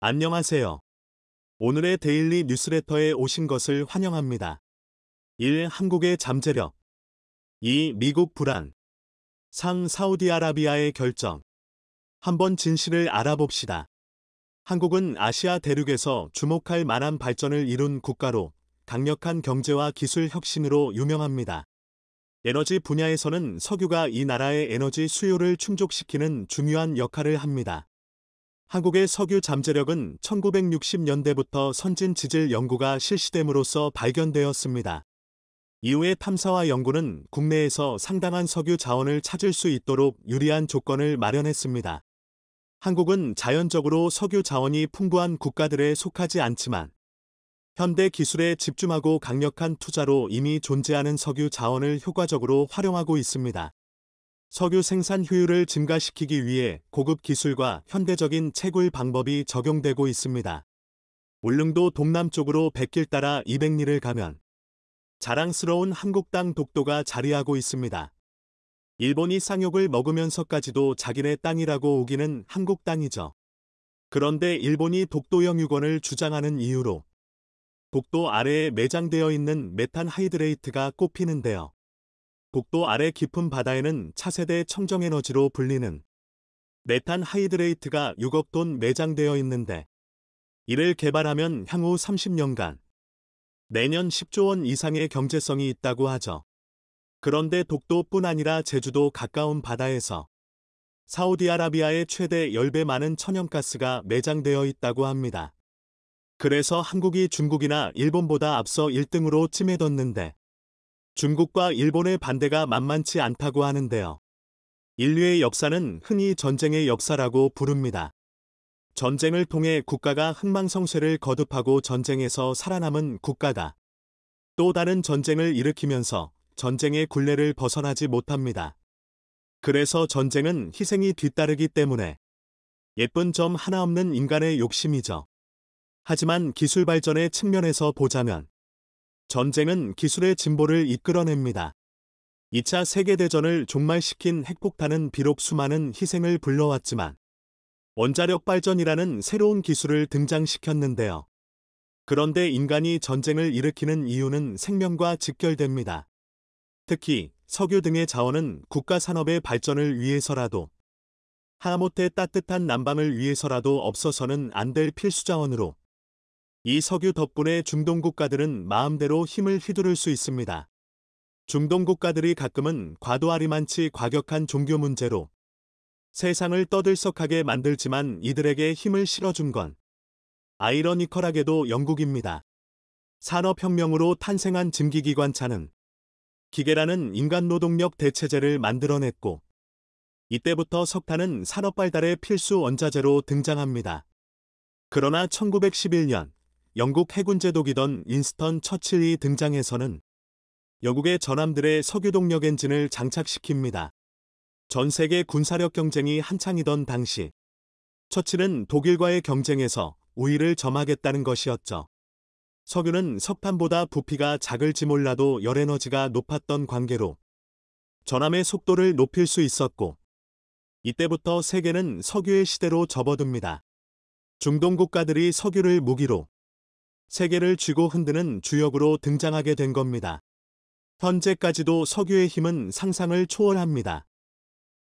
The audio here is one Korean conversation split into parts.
안녕하세요. 오늘의 데일리 뉴스레터에 오신 것을 환영합니다. 1. 한국의 잠재력 2. 미국 불안 3. 사우디아라비아의 결정 한번 진실을 알아봅시다. 한국은 아시아 대륙에서 주목할 만한 발전을 이룬 국가로 강력한 경제와 기술 혁신으로 유명합니다. 에너지 분야에서는 석유가 이 나라의 에너지 수요를 충족시키는 중요한 역할을 합니다. 한국의 석유 잠재력은 1960년대부터 선진 지질 연구가 실시됨으로써 발견되었습니다. 이후의 탐사와 연구는 국내에서 상당한 석유 자원을 찾을 수 있도록 유리한 조건을 마련했습니다. 한국은 자연적으로 석유 자원이 풍부한 국가들에 속하지 않지만 현대 기술에 집중하고 강력한 투자로 이미 존재하는 석유 자원을 효과적으로 활용하고 있습니다. 석유 생산 효율을 증가시키기 위해 고급 기술과 현대적인 채굴 방법이 적용되고 있습니다. 울릉도 동남쪽으로 백길 따라 200리를 가면 자랑스러운 한국 땅 독도가 자리하고 있습니다. 일본이 쌍욕을 먹으면서까지도 자기네 땅이라고 우기는 한국 땅이죠. 그런데 일본이 독도 영유권을 주장하는 이유로 독도 아래에 매장되어 있는 메탄 하이드레이트가 꼽히는데요. 복도 아래 깊은 바다에는 차세대 청정에너지로 불리는 메탄 하이드레이트가 6억 톤 매장되어 있는데 이를 개발하면 향후 30년간 내년 10조 원 이상의 경제성이 있다고 하죠. 그런데 독도뿐 아니라 제주도 가까운 바다에서 사우디아라비아의 최대 10배 많은 천연가스가 매장되어 있다고 합니다. 그래서 한국이 중국이나 일본보다 앞서 1등으로 찜해뒀는데 중국과 일본의 반대가 만만치 않다고 하는데요. 인류의 역사는 흔히 전쟁의 역사라고 부릅니다. 전쟁을 통해 국가가 흥망성쇠를 거듭하고 전쟁에서 살아남은 국가다. 또 다른 전쟁을 일으키면서 전쟁의 굴레를 벗어나지 못합니다. 그래서 전쟁은 희생이 뒤따르기 때문에 예쁜 점 하나 없는 인간의 욕심이죠. 하지만 기술 발전의 측면에서 보자면 전쟁은 기술의 진보를 이끌어냅니다. 2차 세계대전을 종말시킨 핵폭탄은 비록 수많은 희생을 불러왔지만 원자력 발전이라는 새로운 기술을 등장시켰는데요. 그런데 인간이 전쟁을 일으키는 이유는 생명과 직결됩니다. 특히 석유 등의 자원은 국가 산업의 발전을 위해서라도 하모테 따뜻한 난방을 위해서라도 없어서는 안 될 필수 자원으로 이 석유 덕분에 중동 국가들은 마음대로 힘을 휘두를 수 있습니다. 중동 국가들이 가끔은 과도하리만치 과격한 종교 문제로 세상을 떠들썩하게 만들지만 이들에게 힘을 실어준 건 아이러니컬하게도 영국입니다. 산업혁명으로 탄생한 증기기관차는 기계라는 인간 노동력 대체제를 만들어냈고 이때부터 석탄은 산업 발달의 필수 원자재로 등장합니다. 그러나 1911년 영국 해군 제독이던 인스턴 처칠이 등장해서는 영국의 전함들의 석유동력 엔진을 장착시킵니다. 전 세계 군사력 경쟁이 한창이던 당시 처칠은 독일과의 경쟁에서 우위를 점하겠다는 것이었죠. 석유는 석탄보다 부피가 작을지 몰라도 열에너지가 높았던 관계로 전함의 속도를 높일 수 있었고 이때부터 세계는 석유의 시대로 접어듭니다. 중동 국가들이 석유를 무기로 세계를 쥐고 흔드는 주역으로 등장하게 된 겁니다. 현재까지도 석유의 힘은 상상을 초월합니다.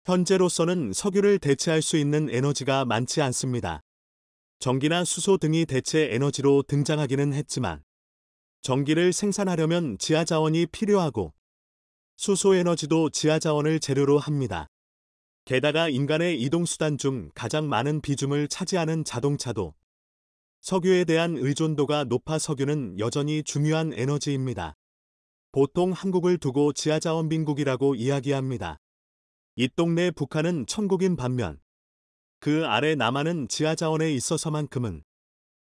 현재로서는 석유를 대체할 수 있는 에너지가 많지 않습니다. 전기나 수소 등이 대체 에너지로 등장하기는 했지만 전기를 생산하려면 지하자원이 필요하고 수소에너지도 지하자원을 재료로 합니다. 게다가 인간의 이동수단 중 가장 많은 비중을 차지하는 자동차도 석유에 대한 의존도가 높아 석유는 여전히 중요한 에너지입니다. 보통 한국을 두고 지하자원빈국이라고 이야기합니다. 이 동네 북한은 천국인 반면 그 아래 남한은 지하자원에 있어서만큼은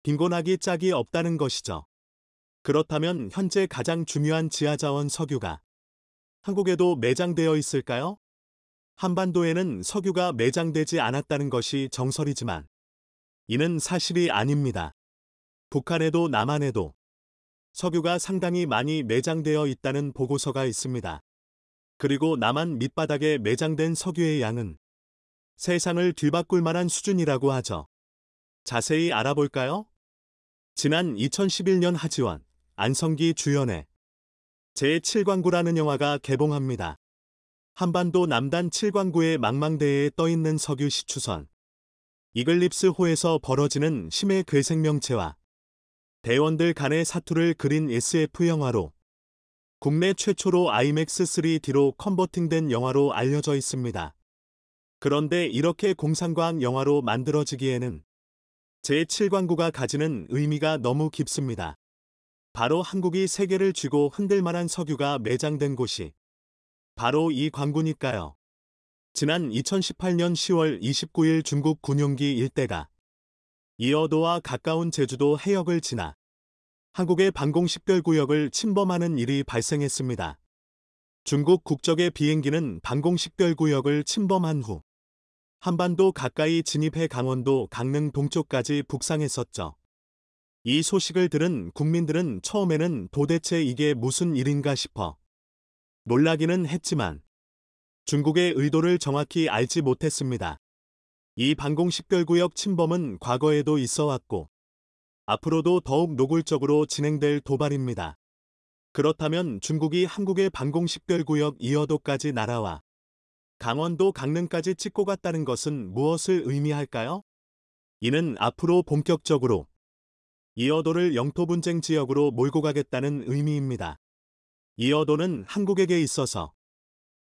빈곤하기 짝이 없다는 것이죠. 그렇다면 현재 가장 중요한 지하자원 석유가 한국에도 매장되어 있을까요? 한반도에는 석유가 매장되지 않았다는 것이 정설이지만 이는 사실이 아닙니다. 북한에도 남한에도 석유가 상당히 많이 매장되어 있다는 보고서가 있습니다. 그리고 남한 밑바닥에 매장된 석유의 양은 세상을 뒤바꿀 만한 수준이라고 하죠. 자세히 알아볼까요? 지난 2011년 하지원, 안성기 주연의 제7광구라는 영화가 개봉합니다. 한반도 남단 7광구의 망망대해에 떠있는 석유 시추선. 이글립스호에서 벌어지는 심해 괴생명체와 대원들 간의 사투를 그린 SF 영화로 국내 최초로 IMAX 3D로 컨버팅된 영화로 알려져 있습니다. 그런데 이렇게 공상과학 영화로 만들어지기에는 제7광구가 가지는 의미가 너무 깊습니다. 바로 한국이 세계를 쥐고 흔들만한 석유가 매장된 곳이 바로 이 광구니까요. 지난 2018년 10월 29일 중국 군용기 일대가 이어도와 가까운 제주도 해역을 지나 한국의 방공식별구역을 침범하는 일이 발생했습니다. 중국 국적의 비행기는 방공식별구역을 침범한 후 한반도 가까이 진입해 강원도 강릉 동쪽까지 북상했었죠. 이 소식을 들은 국민들은 처음에는 도대체 이게 무슨 일인가 싶어 놀라기는 했지만 중국의 의도를 정확히 알지 못했습니다. 이 반공 식별구역 침범은 과거에도 있어 왔고 앞으로도 더욱 노골적으로 진행될 도발입니다. 그렇다면 중국이 한국의 반공 식별구역 이어도까지 날아와 강원도 강릉까지 찍고 갔다는 것은 무엇을 의미할까요? 이는 앞으로 본격적으로 이어도를 영토 분쟁 지역으로 몰고 가겠다는 의미입니다. 이어도는 한국에게 있어서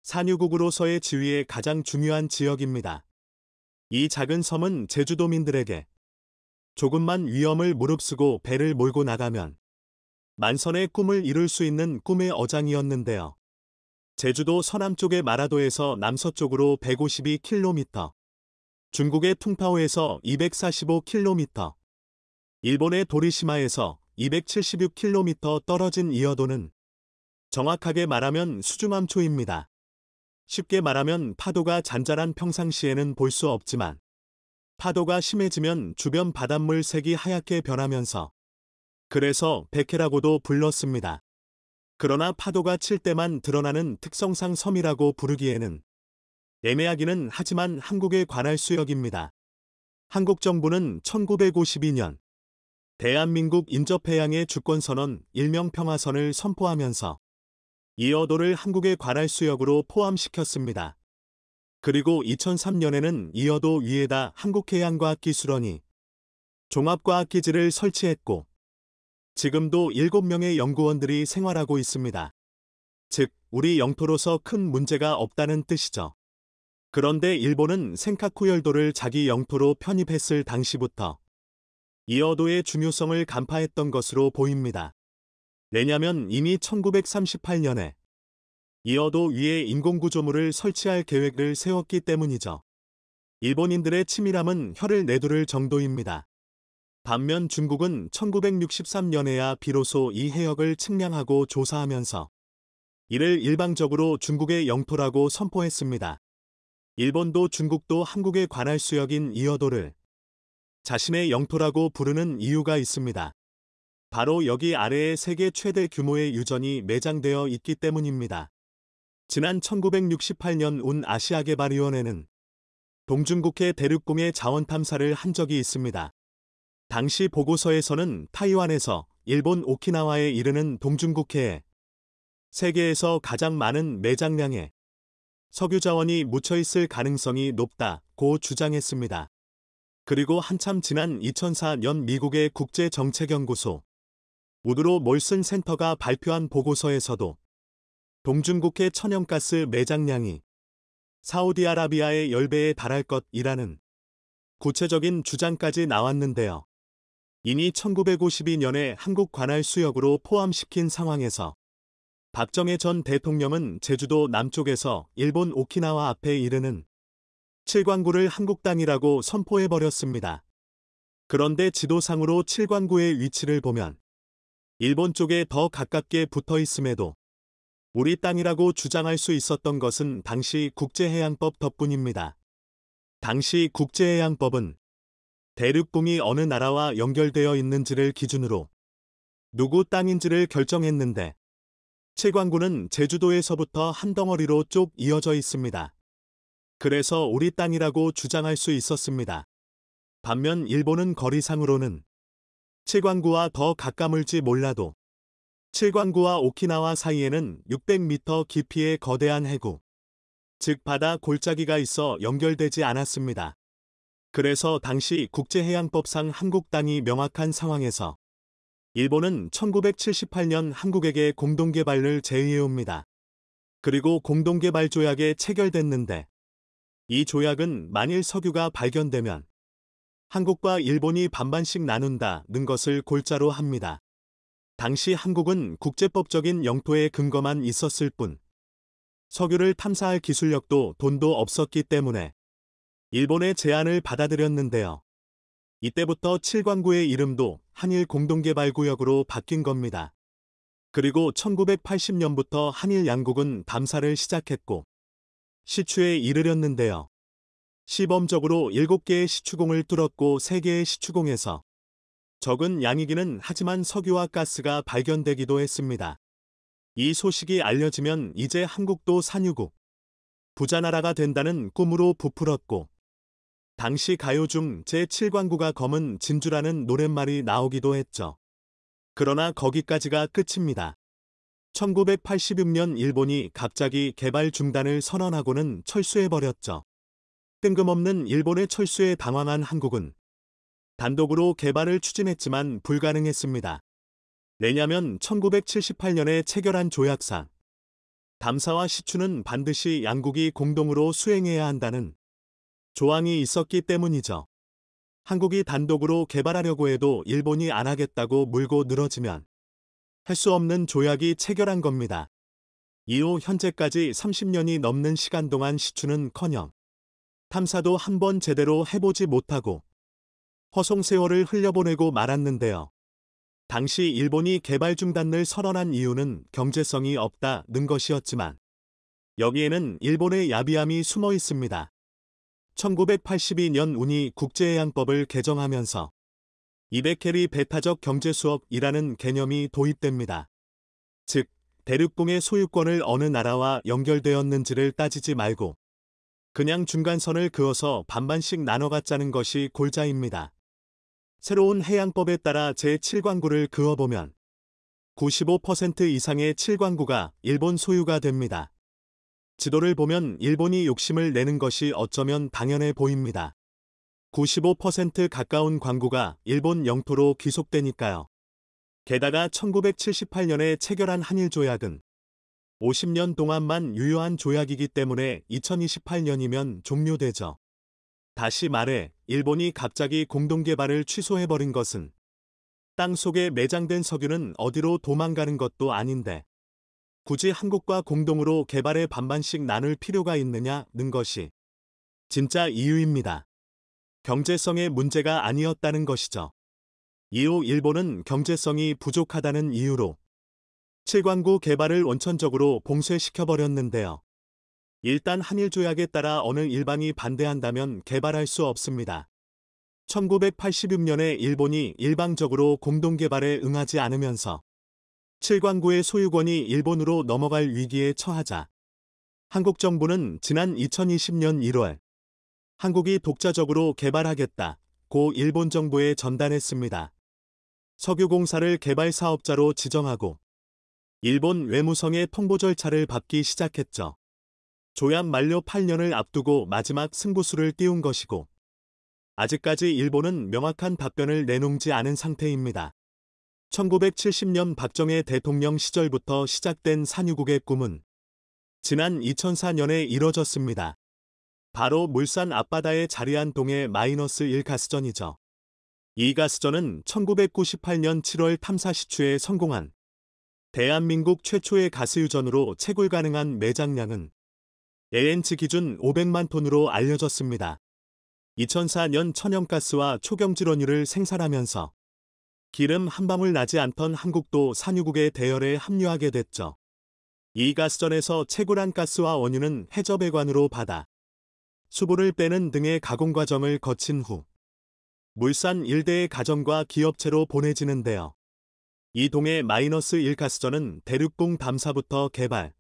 산유국으로서의 지위의 가장 중요한 지역입니다. 이 작은 섬은 제주도민들에게 조금만 위험을 무릅쓰고 배를 몰고 나가면 만선의 꿈을 이룰 수 있는 꿈의 어장이었는데요. 제주도 서남쪽의 마라도에서 남서쪽으로 152km, 중국의 퉁파오에서 245km, 일본의 도리시마에서 276km 떨어진 이어도는 정확하게 말하면 수중암초입니다. 쉽게 말하면 파도가 잔잔한 평상시에는 볼 수 없지만 파도가 심해지면 주변 바닷물 색이 하얗게 변하면서 그래서 백해라고도 불렀습니다. 그러나 파도가 칠 때만 드러나는 특성상 섬이라고 부르기에는 애매하기는 하지만 한국에 관할 수역입니다. 한국 정부는 1952년 대한민국 인접해양의 주권선언 일명 평화선을 선포하면서 이어도를 한국의 관할 수역으로 포함시켰습니다. 그리고 2003년에는 이어도 위에다 한국해양과학기술원이 종합과학기지를 설치했고 지금도 7명의 연구원들이 생활하고 있습니다. 즉, 우리 영토로서 큰 문제가 없다는 뜻이죠. 그런데 일본은 센카쿠 열도를 자기 영토로 편입했을 당시부터 이어도의 중요성을 간파했던 것으로 보입니다. 왜냐면 이미 1938년에 이어도 위에 인공구조물을 설치할 계획을 세웠기 때문이죠. 일본인들의 치밀함은 혀를 내두를 정도입니다. 반면 중국은 1963년에야 비로소 이 해역을 측량하고 조사하면서 이를 일방적으로 중국의 영토라고 선포했습니다. 일본도 중국도 한국에 관할 수역인 이어도를 자신의 영토라고 부르는 이유가 있습니다. 바로 여기 아래에 세계 최대 규모의 유전이 매장되어 있기 때문입니다. 지난 1968년 온 아시아개발위원회는 동중국해 대륙궁의 자원 탐사를 한 적이 있습니다. 당시 보고서에서는 타이완에서 일본 오키나와에 이르는 동중국해에 세계에서 가장 많은 매장량의 석유 자원이 묻혀 있을 가능성이 높다고 주장했습니다. 그리고 한참 지난 2004년 미국의 국제정책연구소 오드로 몰슨 센터가 발표한 보고서에서도 동중국해 천연가스 매장량이 사우디아라비아의 10배에 달할 것이라는 구체적인 주장까지 나왔는데요. 이미 1952년에 한국 관할 수역으로 포함시킨 상황에서 박정혜 전 대통령은 제주도 남쪽에서 일본 오키나와 앞에 이르는 칠광구를 한국 땅이라고 선포해버렸습니다. 그런데 지도상으로 칠광구의 위치를 보면 일본 쪽에 더 가깝게 붙어 있음에도 우리 땅이라고 주장할 수 있었던 것은 당시 국제해양법 덕분입니다. 당시 국제해양법은 대륙궁이 어느 나라와 연결되어 있는지를 기준으로 누구 땅인지를 결정했는데 채광군은 제주도에서부터 한 덩어리로 쭉 이어져 있습니다. 그래서 우리 땅이라고 주장할 수 있었습니다. 반면 일본은 거리상으로는 칠광구와 더 가까물지 몰라도 칠광구와 오키나와 사이에는 600m 깊이의 거대한 해구, 즉 바다 골짜기가 있어 연결되지 않았습니다. 그래서 당시 국제해양법상 한국 땅이 명확한 상황에서 일본은 1978년 한국에게 공동개발을 제의해옵니다. 그리고 공동개발 조약에 체결됐는데 이 조약은 만일 석유가 발견되면 한국과 일본이 반반씩 나눈다는 것을 골자로 합니다. 당시 한국은 국제법적인 영토에 근거만 있었을 뿐 석유를 탐사할 기술력도 돈도 없었기 때문에 일본의 제안을 받아들였는데요. 이때부터 칠광구의 이름도 한일 공동개발구역으로 바뀐 겁니다. 그리고 1980년부터 한일 양국은 담사를 시작했고 시추에 이르렸는데요. 시범적으로 7개의 시추공을 뚫었고 3개의 시추공에서 적은 양이기는 하지만 석유와 가스가 발견되기도 했습니다. 이 소식이 알려지면 이제 한국도 산유국, 부자 나라가 된다는 꿈으로 부풀었고 당시 가요 중 제7광구가 검은 진주라는 노랫말이 나오기도 했죠. 그러나 거기까지가 끝입니다. 1986년 일본이 갑자기 개발 중단을 선언하고는 철수해버렸죠. 뜬금없는 일본의 철수에 당황한 한국은 단독으로 개발을 추진했지만 불가능했습니다. 왜냐면 1978년에 체결한 조약상 담사와 시추는 반드시 양국이 공동으로 수행해야 한다는 조항이 있었기 때문이죠. 한국이 단독으로 개발하려고 해도 일본이 안 하겠다고 물고 늘어지면 할 수 없는 조약이 체결한 겁니다. 이후 현재까지 30년이 넘는 시간 동안 시추는커녕 탐사도 한 번 제대로 해보지 못하고 허송 세월을 흘려보내고 말았는데요. 당시 일본이 개발 중단을 선언한 이유는 경제성이 없다는 것이었지만 여기에는 일본의 야비함이 숨어 있습니다. 1982년 운이 국제해양법을 개정하면서 200캐리 배타적 경제수업이라는 개념이 도입됩니다. 즉, 대륙공의 소유권을 어느 나라와 연결되었는지를 따지지 말고 그냥 중간선을 그어서 반반씩 나눠갖자는 것이 골자입니다. 새로운 해양법에 따라 제7광구를 그어보면 95% 이상의 7광구가 일본 소유가 됩니다. 지도를 보면 일본이 욕심을 내는 것이 어쩌면 당연해 보입니다. 95% 가까운 광구가 일본 영토로 귀속되니까요. 게다가 1978년에 체결한 한일 조약은 50년 동안만 유효한 조약이기 때문에 2028년이면 종료되죠. 다시 말해 일본이 갑자기 공동개발을 취소해버린 것은 땅 속에 매장된 석유는 어디로 도망가는 것도 아닌데 굳이 한국과 공동으로 개발의 반반씩 나눌 필요가 있느냐는 것이 진짜 이유입니다. 경제성의 문제가 아니었다는 것이죠. 이후 일본은 경제성이 부족하다는 이유로 칠광구 개발을 원천적으로 봉쇄시켜버렸는데요. 일단 한일 조약에 따라 어느 일방이 반대한다면 개발할 수 없습니다. 1986년에 일본이 일방적으로 공동개발에 응하지 않으면서 칠광구의 소유권이 일본으로 넘어갈 위기에 처하자 한국 정부는 지난 2020년 1월 한국이 독자적으로 개발하겠다 고 일본 정부에 전달했습니다. 석유공사를 개발 사업자로 지정하고 일본 외무성의 통보 절차를 받기 시작했죠. 조약 만료 8년을 앞두고 마지막 승부수를 띄운 것이고 아직까지 일본은 명확한 답변을 내놓지 않은 상태입니다. 1970년 박정희 대통령 시절부터 시작된 산유국의 꿈은 지난 2004년에 이뤄졌습니다. 바로 물산 앞바다에 자리한 동해 마이너스 1 가스전이죠. 이 가스전은 1998년 7월 탐사 시추에 성공한 대한민국 최초의 가스유전으로 채굴 가능한 매장량은 a n c 기준 500만 톤으로 알려졌습니다. 2004년 천연가스와 초경질원유를 생산하면서 기름 한 방울 나지 않던 한국도 산유국의 대열에 합류하게 됐죠. 이 가스전에서 채굴한 가스와 원유는 해저배관으로 받아 수분를 빼는 등의 가공 과정을 거친 후 물산 일대의 가정과 기업체로 보내지는데요. 이 동해 마이너스 1가스전은 대륙궁 담사부터 개발,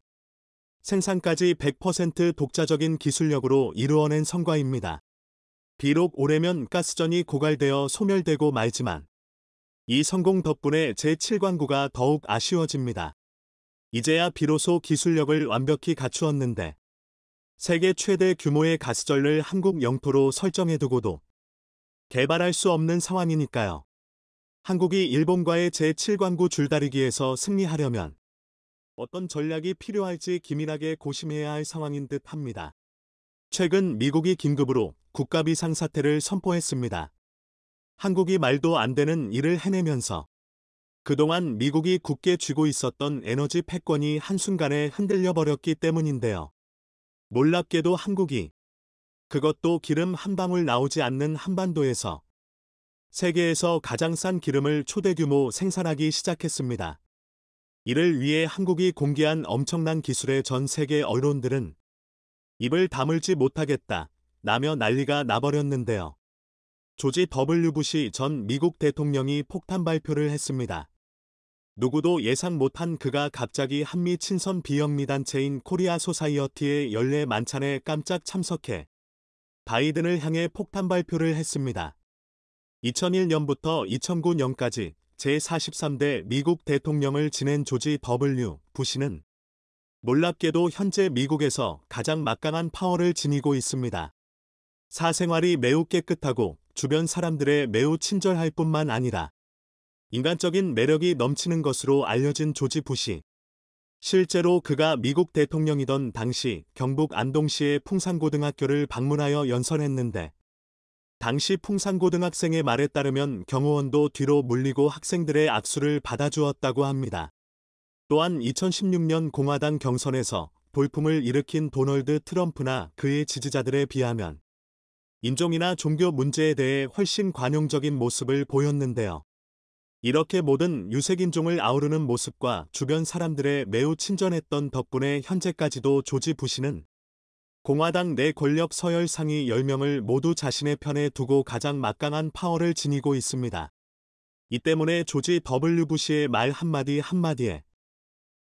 생산까지 100% 독자적인 기술력으로 이루어낸 성과입니다. 비록 오래면 가스전이 고갈되어 소멸되고 말지만 이 성공 덕분에 제7광구가 더욱 아쉬워집니다. 이제야 비로소 기술력을 완벽히 갖추었는데 세계 최대 규모의 가스전을 한국 영토로 설정해두고도 개발할 수 없는 상황이니까요. 한국이 일본과의 제7광구 줄다리기에서 승리하려면 어떤 전략이 필요할지 기민하게 고심해야 할 상황인 듯 합니다. 최근 미국이 긴급으로 국가비상 사태를 선포했습니다. 한국이 말도 안 되는 일을 해내면서 그동안 미국이 굳게 쥐고 있었던 에너지 패권이 한순간에 흔들려 버렸기 때문인데요. 몰랍게도 한국이 그것도 기름 한 방울 나오지 않는 한반도에서 세계에서 가장 싼 기름을 초대 규모 생산하기 시작했습니다. 이를 위해 한국이 공개한 엄청난 기술에 전 세계 언론들은 입을 다물지 못하겠다 라며 난리가 나버렸는데요. 조지 W. 부시 전 미국 대통령이 폭탄 발표를 했습니다. 누구도 예상 못한 그가 갑자기 한미 친선 비영리 단체인 코리아 소사이어티의 연례 만찬에 깜짝 참석해 바이든을 향해 폭탄 발표를 했습니다. 2001년부터 2009년까지 제43대 미국 대통령을 지낸 조지 W. 부시는 놀랍게도 현재 미국에서 가장 막강한 파워를 지니고 있습니다. 사생활이 매우 깨끗하고 주변 사람들의 매우 친절할 뿐만 아니라 인간적인 매력이 넘치는 것으로 알려진 조지 부시. 실제로 그가 미국 대통령이던 당시 경북 안동시의 풍산고등학교를 방문하여 연설했는데 당시 풍산고등학생의 말에 따르면 경호원도 뒤로 물리고 학생들의 악수를 받아주었다고 합니다. 또한 2016년 공화당 경선에서 돌풍을 일으킨 도널드 트럼프나 그의 지지자들에 비하면 인종이나 종교 문제에 대해 훨씬 관용적인 모습을 보였는데요. 이렇게 모든 유색인종을 아우르는 모습과 주변 사람들의 매우 친절했던 덕분에 현재까지도 조지 부시는 공화당 내 권력 서열 상위 10명을 모두 자신의 편에 두고 가장 막강한 파워를 지니고 있습니다. 이 때문에 조지 W. 부시의 말 한마디 한마디에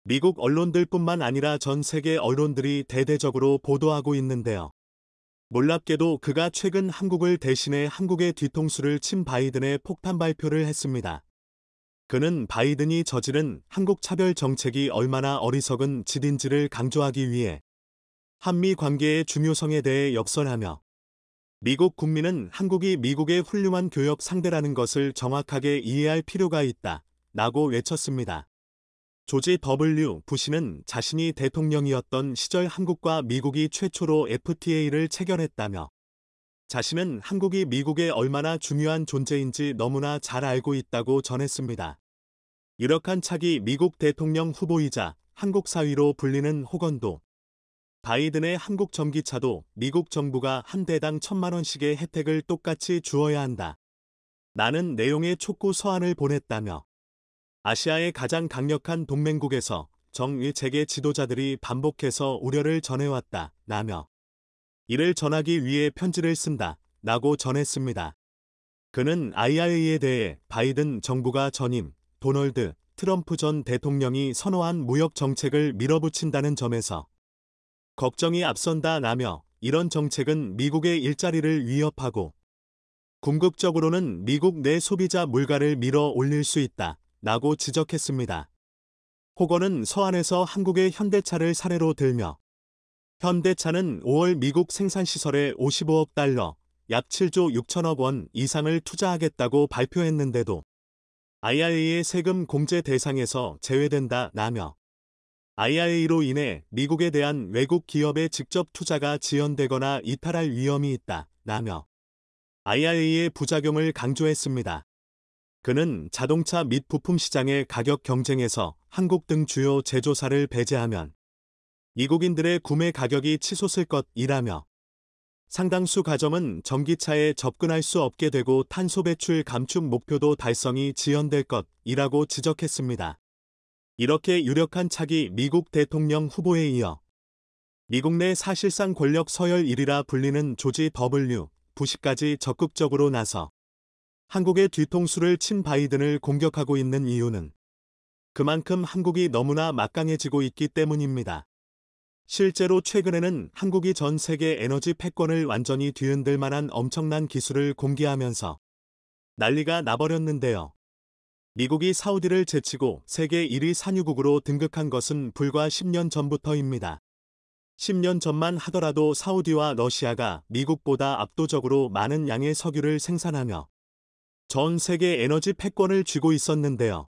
미국 언론들뿐만 아니라 전 세계 언론들이 대대적으로 보도하고 있는데요. 몰랍게도 그가 최근 한국을 대신해 한국의 뒤통수를 친 바이든의 폭탄 발표를 했습니다. 그는 바이든이 저지른 한국 차별 정책이 얼마나 어리석은 짓인지를 강조하기 위해 한미 관계의 중요성에 대해 역설하며 미국 국민은 한국이 미국의 훌륭한 교역 상대라는 것을 정확하게 이해할 필요가 있다. 라고 외쳤습니다. 조지 W. 부시는 자신이 대통령이었던 시절 한국과 미국이 최초로 FTA를 체결했다며 자신은 한국이 미국에 얼마나 중요한 존재인지 너무나 잘 알고 있다고 전했습니다. 유력한 차기 미국 대통령 후보이자 한국 사위로 불리는 호건도 바이든의 한국 전기차도 미국 정부가 한 대당 천만 원씩의 혜택을 똑같이 주어야 한다. 나는 내용의 촉구 서한을 보냈다며 아시아의 가장 강력한 동맹국에서 정의 재계 지도자들이 반복해서 우려를 전해왔다. 라며 이를 전하기 위해 편지를 쓴다. 라고 전했습니다. 그는 IRA에 대해 바이든 정부가 전임 도널드 트럼프 전 대통령이 선호한 무역 정책을 밀어붙인다는 점에서 걱정이 앞선다 라며 이런 정책은 미국의 일자리를 위협하고 궁극적으로는 미국 내 소비자 물가를 밀어 올릴 수 있다 라고 지적했습니다. 호건은 서안에서 한국의 현대차를 사례로 들며 현대차는 5월 미국 생산시설에 55억 달러, 약 7조 6천억 원 이상을 투자하겠다고 발표했는데도 IRA의 세금 공제 대상에서 제외된다 라며 IRA로 인해 미국에 대한 외국 기업의 직접 투자가 지연되거나 이탈할 위험이 있다. 라며 IRA의 부작용을 강조했습니다. 그는 자동차 및 부품 시장의 가격 경쟁에서 한국 등 주요 제조사를 배제하면 미국인들의 구매 가격이 치솟을 것이라며 상당수 가정은 전기차에 접근할 수 없게 되고 탄소 배출 감축 목표도 달성이 지연될 것이라고 지적했습니다. 이렇게 유력한 차기 미국 대통령 후보에 이어 미국 내 사실상 권력 서열 1위라 불리는 조지 블 W. 부시까지 적극적으로 나서 한국의 뒤통수를 친 바이든을 공격하고 있는 이유는 그만큼 한국이 너무나 막강해지고 있기 때문입니다. 실제로 최근에는 한국이 전 세계 에너지 패권을 완전히 뒤흔들 만한 엄청난 기술을 공개하면서 난리가 나버렸는데요. 미국이 사우디를 제치고 세계 1위 산유국으로 등극한 것은 불과 10년 전부터입니다. 10년 전만 하더라도 사우디와 러시아가 미국보다 압도적으로 많은 양의 석유를 생산하며 전 세계 에너지 패권을 쥐고 있었는데요.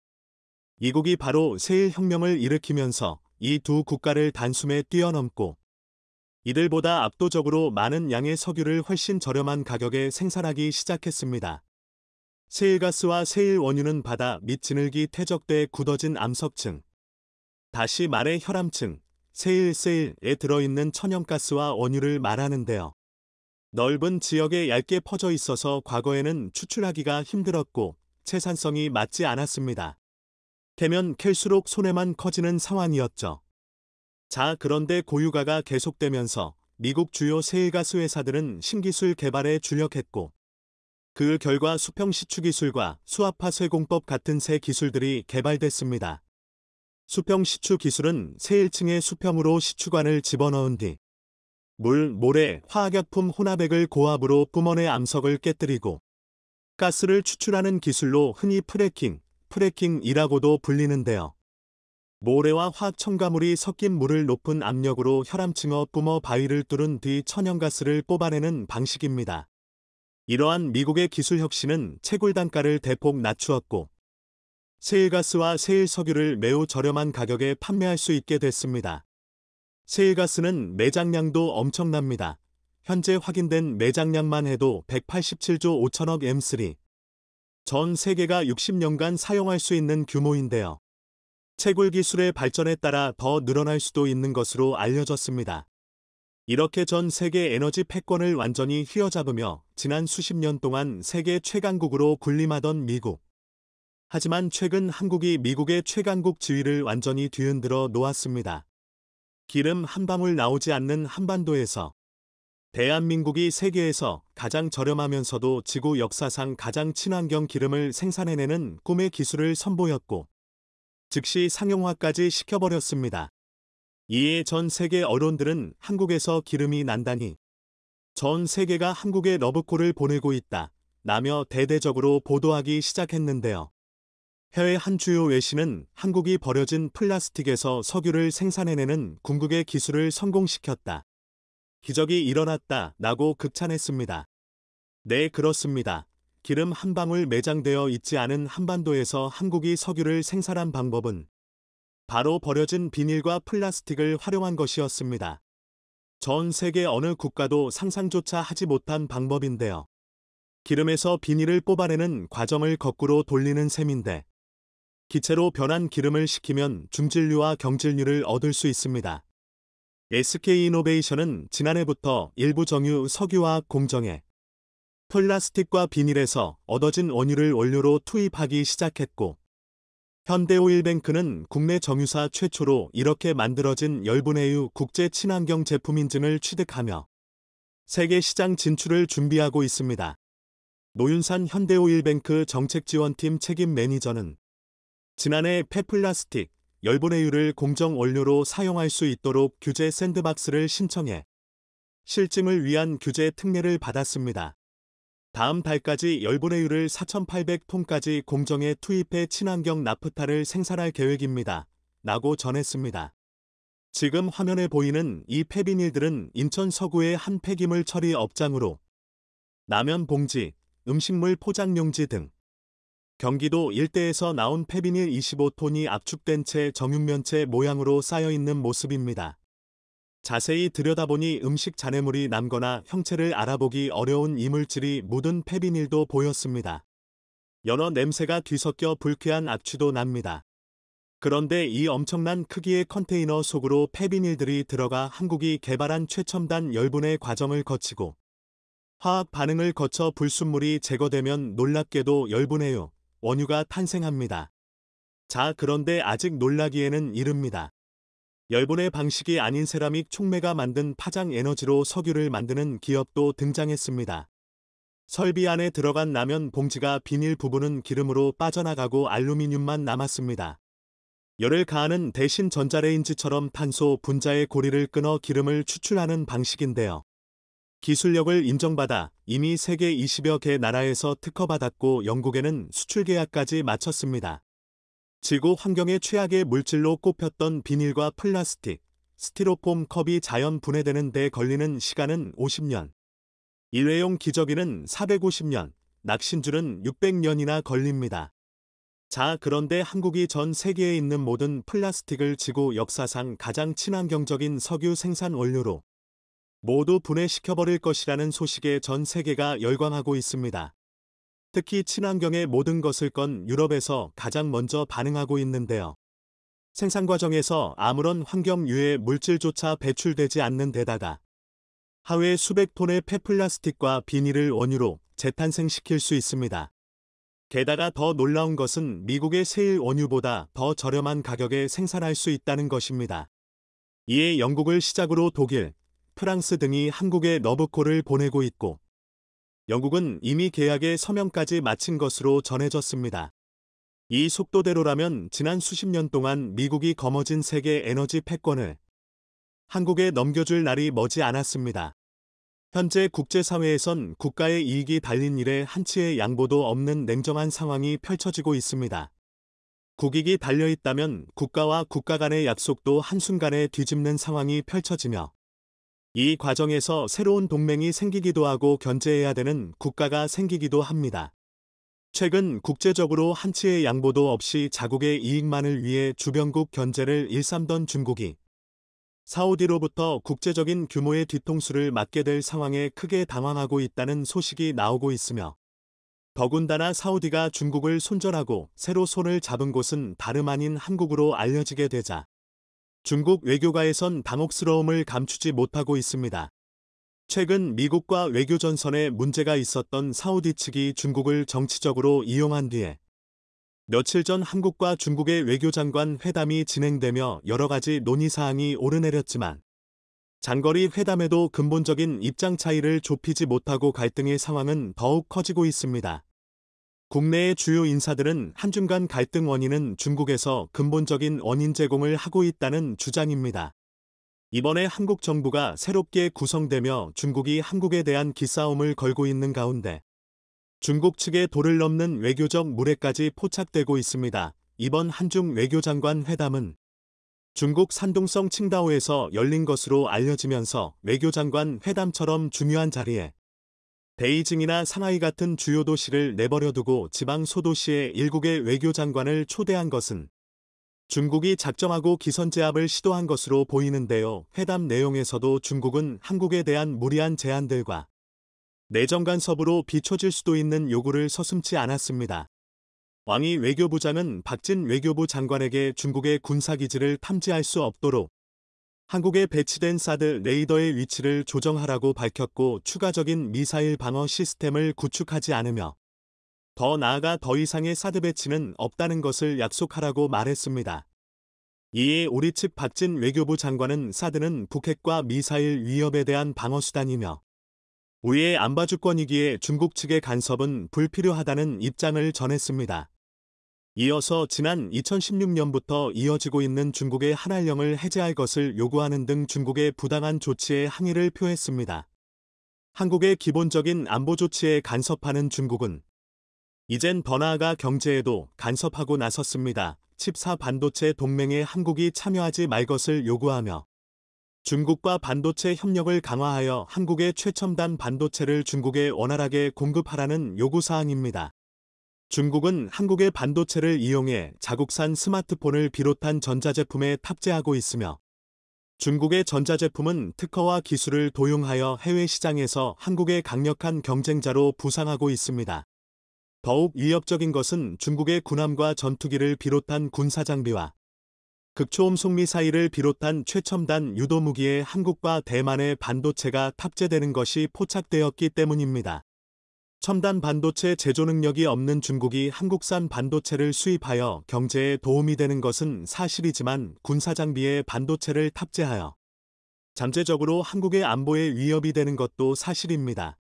미국이 바로 세일 혁명을 일으키면서 이 두 국가를 단숨에 뛰어넘고 이들보다 압도적으로 많은 양의 석유를 훨씬 저렴한 가격에 생산하기 시작했습니다. 세일가스와 세일원유는 바다 밑진흙기 퇴적돼 굳어진 암석층, 다시 말해 혈암층, 세일세일에 들어있는 천연가스와 원유를 말하는데요. 넓은 지역에 얇게 퍼져 있어서 과거에는 추출하기가 힘들었고 채산성이 맞지 않았습니다. 캐면 캘수록 손해만 커지는 상황이었죠. 자 그런데 고유가가 계속되면서 미국 주요 세일가스 회사들은 신기술 개발에 주력했고 그 결과 수평 시추기술과 수압파쇄공법 같은 새 기술들이 개발됐습니다. 수평 시추 기술은 새1층의 수평으로 시추관을 집어넣은 뒤 물, 모래, 화학약품 혼합액을 고압으로 뿜어내 암석을 깨뜨리고 가스를 추출하는 기술로 흔히 프레킹, 프레킹이라고도 불리는데요. 모래와 화학 첨가물이 섞인 물을 높은 압력으로 혈암층어 뿜어 바위를 뚫은 뒤 천연가스를 뽑아내는 방식입니다. 이러한 미국의 기술 혁신은 채굴 단가를 대폭 낮추었고 세일가스와 세일석유를 매우 저렴한 가격에 판매할 수 있게 됐습니다. 세일가스는 매장량도 엄청납니다. 현재 확인된 매장량만 해도 187조 5천억 M3. 전 세계가 60년간 사용할 수 있는 규모인데요. 채굴 기술의 발전에 따라 더 늘어날 수도 있는 것으로 알려졌습니다. 이렇게 전 세계 에너지 패권을 완전히 휘어잡으며 지난 수십 년 동안 세계 최강국으로 군림하던 미국. 하지만 최근 한국이 미국의 최강국 지위를 완전히 뒤흔들어 놓았습니다. 기름 한 방울 나오지 않는 한반도에서 대한민국이 세계에서 가장 저렴하면서도 지구 역사상 가장 친환경 기름을 생산해내는 꿈의 기술을 선보였고 즉시 상용화까지 시켜버렸습니다. 이에 전 세계 언론들은 한국에서 기름이 난다니 전 세계가 한국의 러브콜을 보내고 있다. 라며 대대적으로 보도하기 시작했는데요. 해외 한 주요 외신은 한국이 버려진 플라스틱에서 석유를 생산해내는 궁극의 기술을 성공시켰다. 기적이 일어났다. 라고 극찬했습니다. 네, 그렇습니다. 기름 한 방울 매장되어 있지 않은 한반도에서 한국이 석유를 생산한 방법은 바로 버려진 비닐과 플라스틱을 활용한 것이었습니다. 전 세계 어느 국가도 상상조차 하지 못한 방법인데요. 기름에서 비닐을 뽑아내는 과정을 거꾸로 돌리는 셈인데 기체로 변한 기름을 식히면 중질류와 경질류를 얻을 수 있습니다. SK이노베이션은 지난해부터 일부 정유 석유화학 공정에 플라스틱과 비닐에서 얻어진 원유를 원료로 투입하기 시작했고 현대오일뱅크는 국내 정유사 최초로 이렇게 만들어진 열분해유 국제 친환경 제품 인증을 취득하며 세계 시장 진출을 준비하고 있습니다. 노윤산 현대오일뱅크 정책지원팀 책임 매니저는 지난해 폐플라스틱 열분해유를 공정 원료로 사용할 수 있도록 규제 샌드박스를 신청해 실증을 위한 규제 특례를 받았습니다. 다음 달까지 열분의율을 4,800톤까지 공정에 투입해 친환경 나프타를 생산할 계획입니다. 라고 전했습니다. 지금 화면에 보이는 이 폐비닐들은 인천 서구의 한 폐기물 처리 업장으로 라면 봉지, 음식물 포장용지 등 경기도 일대에서 나온 폐비닐 25톤이 압축된 채 정육면체 모양으로 쌓여있는 모습입니다. 자세히 들여다보니 음식 잔해물이 남거나 형체를 알아보기 어려운 이물질이 묻은 폐비닐도 보였습니다. 연어 냄새가 뒤섞여 불쾌한 악취도 납니다. 그런데 이 엄청난 크기의 컨테이너 속으로 폐비닐들이 들어가 한국이 개발한 최첨단 열분의 과정을 거치고 화학 반응을 거쳐 불순물이 제거되면 놀랍게도 열분해요. 원유가 탄생합니다. 자, 그런데 아직 놀라기에는 이릅니다. 열분의 방식이 아닌 세라믹 촉매가 만든 파장 에너지로 석유를 만드는 기업도 등장했습니다. 설비 안에 들어간 라면 봉지가 비닐 부분은 기름으로 빠져나가고 알루미늄만 남았습니다. 열을 가하는 대신 전자레인지처럼 탄소 분자의 고리를 끊어 기름을 추출하는 방식인데요. 기술력을 인정받아 이미 세계 20여 개 나라에서 특허받았고 영국에는 수출 계약까지 마쳤습니다. 지구 환경의 최악의 물질로 꼽혔던 비닐과 플라스틱, 스티로폼 컵이 자연 분해되는 데 걸리는 시간은 50년, 일회용 기저귀는 450년, 낚신줄은 600년이나 걸립니다. 자, 그런데 한국이 전 세계에 있는 모든 플라스틱을 지구 역사상 가장 친환경적인 석유 생산 원료로 모두 분해시켜버릴 것이라는 소식에 전 세계가 열광하고 있습니다. 특히 친환경의 모든 것을 건 유럽에서 가장 먼저 반응하고 있는데요. 생산 과정에서 아무런 환경 유해 물질조차 배출되지 않는 데다가 하루 수백 톤의 폐플라스틱과 비닐을 원유로 재탄생시킬 수 있습니다. 게다가 더 놀라운 것은 미국의 세일 원유보다 더 저렴한 가격에 생산할 수 있다는 것입니다. 이에 영국을 시작으로 독일, 프랑스 등이 한국에 러브콜을 보내고 있고 영국은 이미 계약의 서명까지 마친 것으로 전해졌습니다. 이 속도대로라면 지난 수십 년 동안 미국이 거머쥔 세계 에너지 패권을 한국에 넘겨줄 날이 머지 않았습니다. 현재 국제사회에선 국가의 이익이 달린 일에 한치의 양보도 없는 냉정한 상황이 펼쳐지고 있습니다. 국익이 달려있다면 국가와 국가 간의 약속도 한순간에 뒤집는 상황이 펼쳐지며 이 과정에서 새로운 동맹이 생기기도 하고 견제해야 되는 국가가 생기기도 합니다. 최근 국제적으로 한치의 양보도 없이 자국의 이익만을 위해 주변국 견제를 일삼던 중국이 사우디로부터 국제적인 규모의 뒤통수를 맞게 될 상황에 크게 당황하고 있다는 소식이 나오고 있으며 더군다나 사우디가 중국을 손절하고 새로 손을 잡은 곳은 다름 아닌 한국으로 알려지게 되자 중국 외교가에선 당혹스러움을 감추지 못하고 있습니다. 최근 미국과 외교 전선에 문제가 있었던 사우디 측이 중국을 정치적으로 이용한 뒤에 며칠 전 한국과 중국의 외교장관 회담이 진행되며 여러 가지 논의 사항이 오르내렸지만 장거리 회담에도 근본적인 입장 차이를 좁히지 못하고 갈등의 상황은 더욱 커지고 있습니다. 국내의 주요 인사들은 한중간 갈등 원인은 중국에서 근본적인 원인 제공을 하고 있다는 주장입니다. 이번에 한국 정부가 새롭게 구성되며 중국이 한국에 대한 기싸움을 걸고 있는 가운데 중국 측의 도를 넘는 외교적 물에까지 포착되고 있습니다. 이번 한중 외교장관 회담은 중국 산둥성 칭다오에서 열린 것으로 알려지면서 외교장관 회담처럼 중요한 자리에 베이징이나 상하이 같은 주요 도시를 내버려두고 지방 소도시에 일국의 외교장관을 초대한 것은 중국이 작정하고 기선 제압을 시도한 것으로 보이는데요. 회담 내용에서도 중국은 한국에 대한 무리한 제안들과 내정 간섭으로 비춰질 수도 있는 요구를 서슴지 않았습니다. 왕이 외교부장은 박진 외교부 장관에게 중국의 군사기지를 탐지할 수 없도록 한국에 배치된 사드 레이더의 위치를 조정하라고 밝혔고 추가적인 미사일 방어 시스템을 구축하지 않으며 더 나아가 더 이상의 사드 배치는 없다는 것을 약속하라고 말했습니다. 이에 우리 측 박진 외교부 장관은 사드는 북핵과 미사일 위협에 대한 방어수단이며 우리의 안바주권이기에 중국 측의 간섭은 불필요하다는 입장을 전했습니다. 이어서 지난 2016년부터 이어지고 있는 중국의 한알령을 해제할 것을 요구하는 등 중국의 부당한 조치에 항의를 표했습니다. 한국의 기본적인 안보 조치에 간섭하는 중국은 이젠 더 나아가 경제에도 간섭하고 나섰습니다. 14 반도체 동맹에 한국이 참여하지 말 것을 요구하며 중국과 반도체 협력을 강화하여 한국의 최첨단 반도체를 중국에 원활하게 공급하라는 요구사항입니다. 중국은 한국의 반도체를 이용해 자국산 스마트폰을 비롯한 전자제품에 탑재하고 있으며 중국의 전자제품은 특허와 기술을 도용하여 해외 시장에서 한국의 강력한 경쟁자로 부상하고 있습니다. 더욱 위협적인 것은 중국의 군함과 전투기를 비롯한 군사장비와 극초음속 미사일을 비롯한 최첨단 유도무기에 한국과 대만의 반도체가 탑재되는 것이 포착되었기 때문입니다. 첨단 반도체 제조 능력이 없는 중국이 한국산 반도체를 수입하여 경제에 도움이 되는 것은 사실이지만 군사 장비에 반도체를 탑재하여 잠재적으로 한국의 안보에 위협이 되는 것도 사실입니다.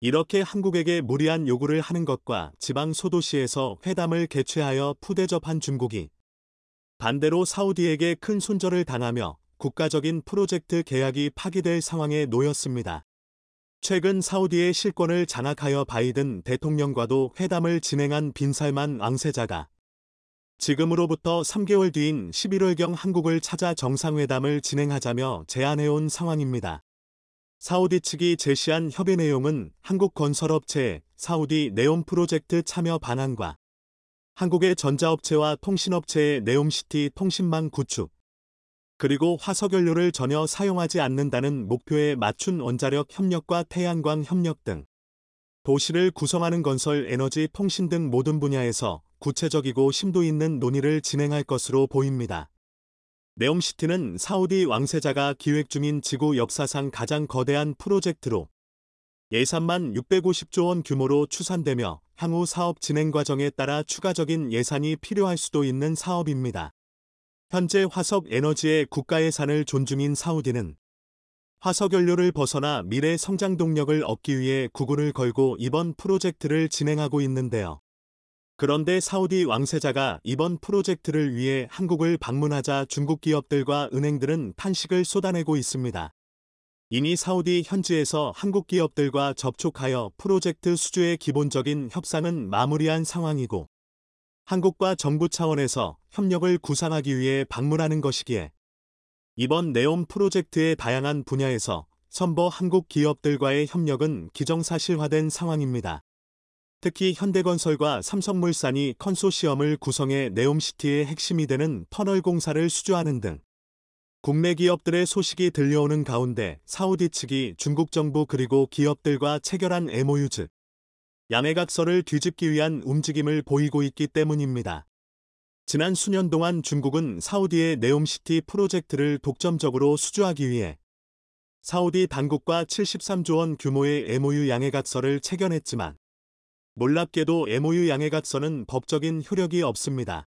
이렇게 한국에게 무리한 요구를 하는 것과 지방 소도시에서 회담을 개최하여 푸대접한 중국이 반대로 사우디에게 큰 손절을 당하며 국가적인 프로젝트 계약이 파기될 상황에 놓였습니다. 최근 사우디의 실권을 장악하여 바이든 대통령과도 회담을 진행한 빈살만 왕세자가 지금으로부터 3개월 뒤인 11월경 한국을 찾아 정상회담을 진행하자며 제안해온 상황입니다. 사우디 측이 제시한 협의 내용은 한국 건설업체 사우디 네온 프로젝트 참여 반환과 한국의 전자업체와 통신업체의 네옴시티 통신망 구축, 그리고 화석연료를 전혀 사용하지 않는다는 목표에 맞춘 원자력 협력과 태양광 협력 등 도시를 구성하는 건설, 에너지, 통신 등 모든 분야에서 구체적이고 심도 있는 논의를 진행할 것으로 보입니다. 네옴시티는 사우디 왕세자가 기획 중인 지구 역사상 가장 거대한 프로젝트로 예산만 650조 원 규모로 추산되며 향후 사업 진행 과정에 따라 추가적인 예산이 필요할 수도 있는 사업입니다. 현재 화석 에너지의 국가의 산을 존중인 사우디는 화석연료를 벗어나 미래 성장 동력을 얻기 위해 구군을 걸고 이번 프로젝트를 진행하고 있는데요. 그런데 사우디 왕세자가 이번 프로젝트를 위해 한국을 방문하자 중국 기업들과 은행들은 탄식을 쏟아내고 있습니다. 이미 사우디 현지에서 한국 기업들과 접촉하여 프로젝트 수주의 기본적인 협상은 마무리한 상황이고 한국과 정부 차원에서 협력을 구상하기 위해 방문하는 것이기에 이번 네옴 프로젝트의 다양한 분야에서 선보 한국 기업들과의 협력은 기정사실화된 상황입니다. 특히 현대건설과 삼성물산이 컨소시엄을 구성해 네옴시티의 핵심이 되는 터널 공사를 수주하는 등 국내 기업들의 소식이 들려오는 가운데 사우디 측이 중국 정부 그리고 기업들과 체결한 MOU 즉 양해각서를 뒤집기 위한 움직임을 보이고 있기 때문입니다. 지난 수년 동안 중국은 사우디의 네옴시티 프로젝트를 독점적으로 수주하기 위해 사우디 당국과 73조 원 규모의 MOU 양해각서를 체결했지만 몰랍게도 MOU 양해각서는 법적인 효력이 없습니다.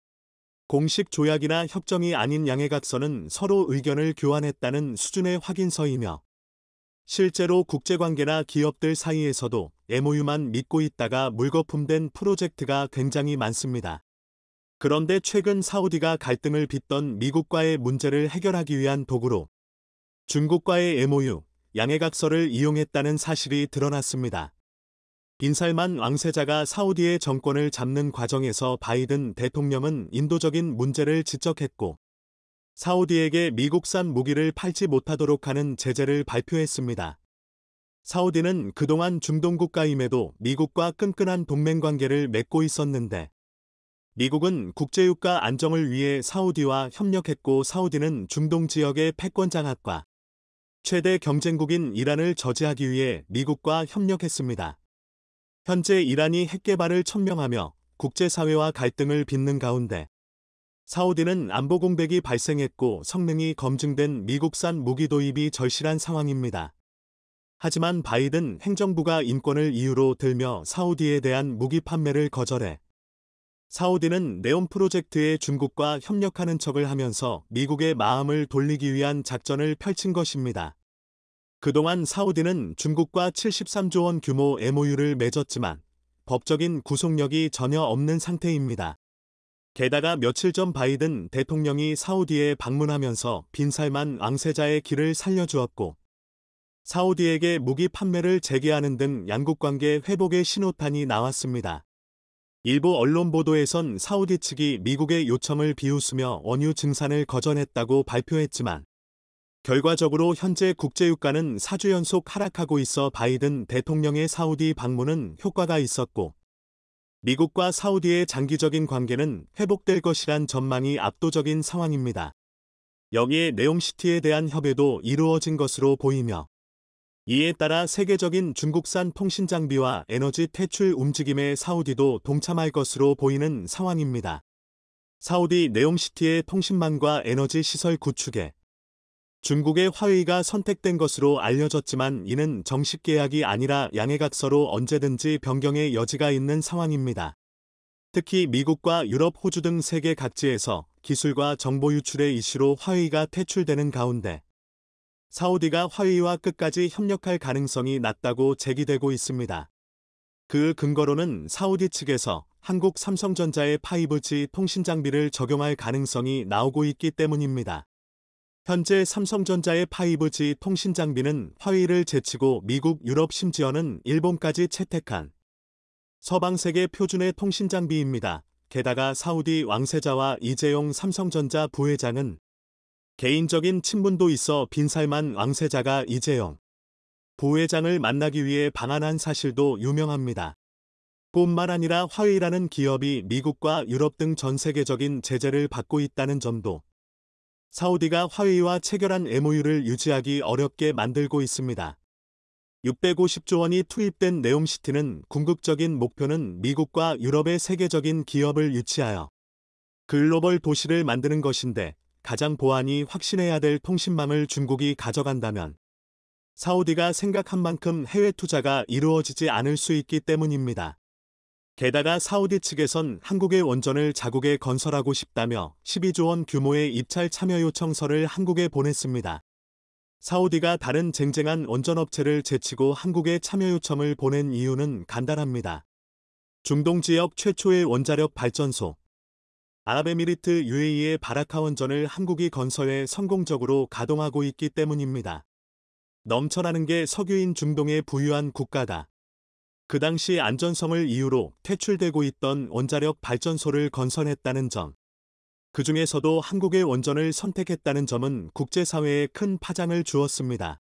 공식 조약이나 협정이 아닌 양해각서는 서로 의견을 교환했다는 수준의 확인서이며 실제로 국제관계나 기업들 사이에서도 MOU만 믿고 있다가 물거품된 프로젝트가 굉장히 많습니다. 그런데 최근 사우디가 갈등을 빚던 미국과의 문제를 해결하기 위한 도구로 중국과의 MOU, 양해각서를 이용했다는 사실이 드러났습니다. 빈살만 왕세자가 사우디의 정권을 잡는 과정에서 바이든 대통령은 인도적인 문제를 지적했고 사우디에게 미국산 무기를 팔지 못하도록 하는 제재를 발표했습니다. 사우디는 그동안 중동 국가임에도 미국과 끈끈한 동맹 관계를 맺고 있었는데 미국은 국제유가 안정을 위해 사우디와 협력했고 사우디는 중동 지역의 패권 장악과 최대 경쟁국인 이란을 저지하기 위해 미국과 협력했습니다. 현재 이란이 핵개발을 천명하며 국제사회와 갈등을 빚는 가운데 사우디는 안보 공백이 발생했고 성능이 검증된 미국산 무기 도입이 절실한 상황입니다. 하지만 바이든 행정부가 인권을 이유로 들며 사우디에 대한 무기 판매를 거절해 사우디는 네온 프로젝트에 중국과 협력하는 척을 하면서 미국의 마음을 돌리기 위한 작전을 펼친 것입니다. 그동안 사우디는 중국과 73조 원 규모 MOU를 맺었지만 법적인 구속력이 전혀 없는 상태입니다. 게다가 며칠 전 바이든 대통령이 사우디에 방문하면서 빈살만 왕세자의 길을 살려주었고 사우디에게 무기 판매를 재개하는 등 양국 관계 회복의 신호탄이 나왔습니다. 일부 언론 보도에선 사우디 측이 미국의 요청을 비웃으며 원유 증산을 거절했다고 발표했지만 결과적으로 현재 국제유가는 4주 연속 하락하고 있어 바이든 대통령의 사우디 방문은 효과가 있었고 미국과 사우디의 장기적인 관계는 회복될 것이란 전망이 압도적인 상황입니다. 여기에 네옹시티에 대한 협의도 이루어진 것으로 보이며 이에 따라 세계적인 중국산 통신 장비와 에너지 퇴출 움직임에 사우디도 동참할 것으로 보이는 상황입니다. 사우디 네옹시티의 통신망과 에너지 시설 구축에 중국의 화웨이가 선택된 것으로 알려졌지만 이는 정식 계약이 아니라 양해각서로 언제든지 변경의 여지가 있는 상황입니다. 특히 미국과 유럽, 호주 등 세계 각지에서 기술과 정보 유출의 이슈로 화웨이가 퇴출되는 가운데 사우디가 화웨이와 끝까지 협력할 가능성이 낮다고 제기되고 있습니다. 그 근거로는 사우디 측에서 한국 삼성전자의 5G 통신 장비를 적용할 가능성이 나오고 있기 때문입니다. 현재 삼성전자의 5G 통신 장비는 화웨이를 제치고 미국, 유럽 심지어는 일본까지 채택한 서방 세계 표준의 통신 장비입니다. 게다가 사우디 왕세자와 이재용 삼성전자 부회장은 개인적인 친분도 있어 빈살만 왕세자가 이재용 부회장을 만나기 위해 방한한 사실도 유명합니다. 뿐만 아니라 화웨이라는 기업이 미국과 유럽 등 전 세계적인 제재를 받고 있다는 점도 사우디가 화웨이와 체결한 MOU를 유지하기 어렵게 만들고 있습니다. 650조 원이 투입된 네옴시티는 궁극적인 목표는 미국과 유럽의 세계적인 기업을 유치하여 글로벌 도시를 만드는 것인데 가장 보안이 확신해야 될 통신망을 중국이 가져간다면 사우디가 생각한 만큼 해외 투자가 이루어지지 않을 수 있기 때문입니다. 게다가 사우디 측에선 한국의 원전을 자국에 건설하고 싶다며 12조 원 규모의 입찰 참여 요청서를 한국에 보냈습니다. 사우디가 다른 쟁쟁한 원전업체를 제치고 한국에 참여 요청을 보낸 이유는 간단합니다. 중동 지역 최초의 원자력 발전소 아랍에미리트 UAE의 바라카 원전을 한국이 건설해 성공적으로 가동하고 있기 때문입니다. 넘쳐나는 게 석유인 중동의 부유한 국가다. 그 당시 안전성을 이유로 퇴출되고 있던 원자력 발전소를 건설했다는 점. 그 중에서도 한국의 원전을 선택했다는 점은 국제사회에 큰 파장을 주었습니다.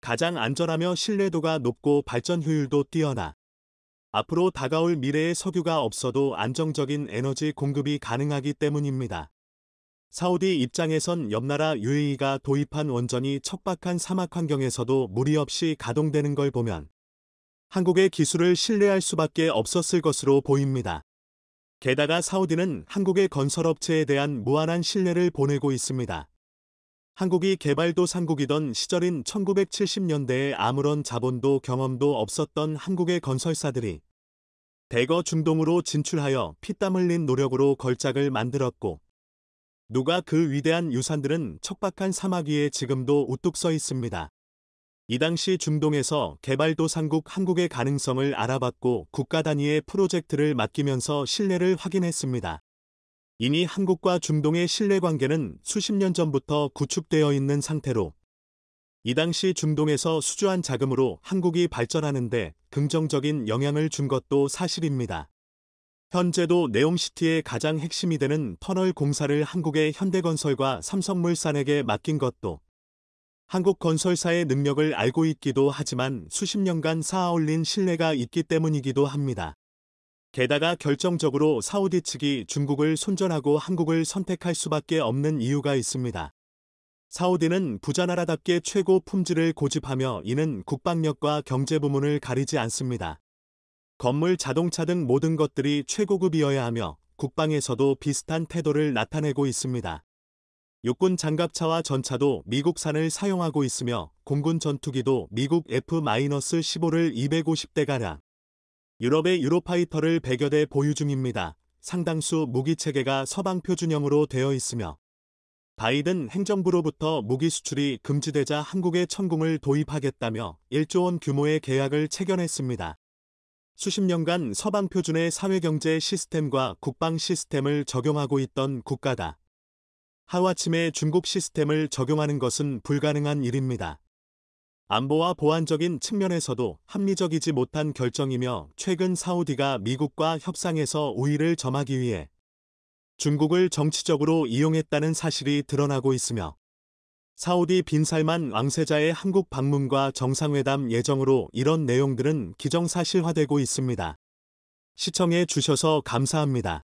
가장 안전하며 신뢰도가 높고 발전 효율도 뛰어나 앞으로 다가올 미래의 석유가 없어도 안정적인 에너지 공급이 가능하기 때문입니다. 사우디 입장에선 옆나라 UAE가 도입한 원전이 척박한 사막 환경에서도 무리 없이 가동되는 걸 보면 한국의 기술을 신뢰할 수밖에 없었을 것으로 보입니다. 게다가 사우디는 한국의 건설업체에 대한 무한한 신뢰를 보내고 있습니다. 한국이 개발도 상국이던 시절인 1970년대에 아무런 자본도 경험도 없었던 한국의 건설사들이 대거 중동으로 진출하여 피땀 흘린 노력으로 걸작을 만들었고 누가 그 위대한 유산들은 척박한 사막 위에 지금도 우뚝 서 있습니다. 이 당시 중동에서 개발도상국 한국의 가능성을 알아봤고 국가 단위의 프로젝트를 맡기면서 신뢰를 확인했습니다. 이미 한국과 중동의 신뢰관계는 수십 년 전부터 구축되어 있는 상태로 이 당시 중동에서 수주한 자금으로 한국이 발전하는데 긍정적인 영향을 준 것도 사실입니다. 현재도 네옴시티의 가장 핵심이 되는 터널 공사를 한국의 현대건설과 삼성물산에게 맡긴 것도 한국 건설사의 능력을 알고 있기도 하지만 수십 년간 쌓아올린 신뢰가 있기 때문이기도 합니다. 게다가 결정적으로 사우디 측이 중국을 손절하고 한국을 선택할 수밖에 없는 이유가 있습니다. 사우디는 부자나라답게 최고 품질을 고집하며 이는 국방력과 경제 부문을 가리지 않습니다. 건물, 자동차 등 모든 것들이 최고급이어야 하며 국방에서도 비슷한 태도를 나타내고 있습니다. 육군 장갑차와 전차도 미국산을 사용하고 있으며 공군 전투기도 미국 F-15를 250대 가량, 유럽의 유로파이터를 100여 대 보유 중입니다. 상당수 무기 체계가 서방 표준형으로 되어 있으며 바이든 행정부로부터 무기 수출이 금지되자 한국의 천공을 도입하겠다며 1조 원 규모의 계약을 체결했습니다. 수십 년간 서방 표준의 사회경제 시스템과 국방 시스템을 적용하고 있던 국가다. 하와침에 중국 시스템을 적용하는 것은 불가능한 일입니다. 안보와 보안적인 측면에서도 합리적이지 못한 결정이며 최근 사우디가 미국과 협상에서 우위를 점하기 위해 중국을 정치적으로 이용했다는 사실이 드러나고 있으며 사우디 빈살만 왕세자의 한국 방문과 정상회담 예정으로 이런 내용들은 기정사실화되고 있습니다. 시청해 주셔서 감사합니다.